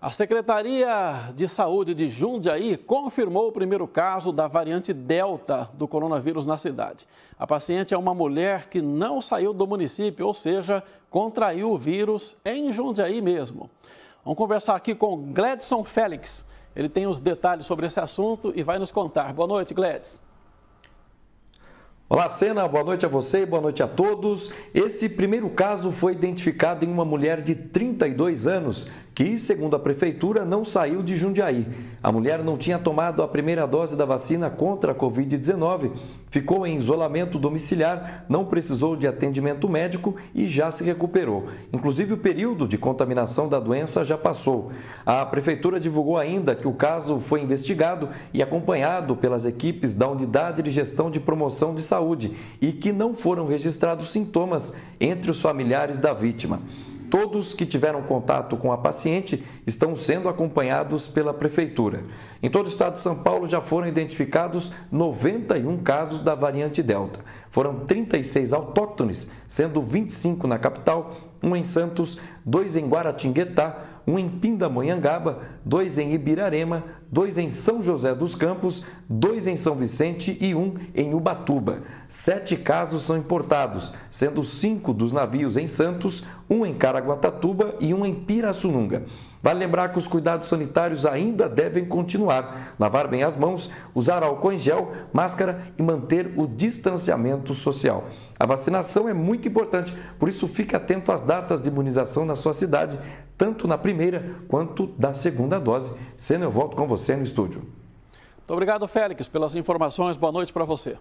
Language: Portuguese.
A Secretaria de Saúde de Jundiaí confirmou o primeiro caso da variante Delta do coronavírus na cidade. A paciente é uma mulher que não saiu do município, ou seja, contraiu o vírus em Jundiaí mesmo. Vamos conversar aqui com Gladson Félix. Ele tem os detalhes sobre esse assunto e vai nos contar. Boa noite, Gladson. Olá, Cena. boa noite a você e boa noite a todos. Esse primeiro caso foi identificado em uma mulher de 32 anos que, segundo a prefeitura, não saiu de Jundiaí. A mulher não tinha tomado a primeira dose da vacina contra a Covid-19, ficou em isolamento domiciliar, não precisou de atendimento médico e já se recuperou. Inclusive, o período de contaminação da doença já passou. A prefeitura divulgou ainda que o caso foi investigado e acompanhado pelas equipes da Unidade de Gestão de Promoção de Saúde saúde e que não foram registrados sintomas entre os familiares da vítima. Todos que tiveram contato com a paciente estão sendo acompanhados pela Prefeitura. Em todo o estado de São Paulo já foram identificados 91 casos da variante Delta. Foram 36 autóctones, sendo 25 na capital, um em Santos, dois em Guaratinguetá, um em Pindamonhangaba, dois em Ibirarema, dois em São José dos Campos, dois em São Vicente e um em Ubatuba. Sete casos são importados, sendo cinco dos navios em Santos, um em Caraguatatuba e um em Pirassununga. Vale lembrar que os cuidados sanitários ainda devem continuar. Lavar bem as mãos, usar álcool em gel, máscara e manter o distanciamento social. A vacinação é muito importante, por isso fique atento às datas de imunização nas sua cidade, tanto na primeira quanto da segunda dose. Senna, eu volto com você no estúdio. Muito obrigado, Félix, pelas informações. Boa noite para você.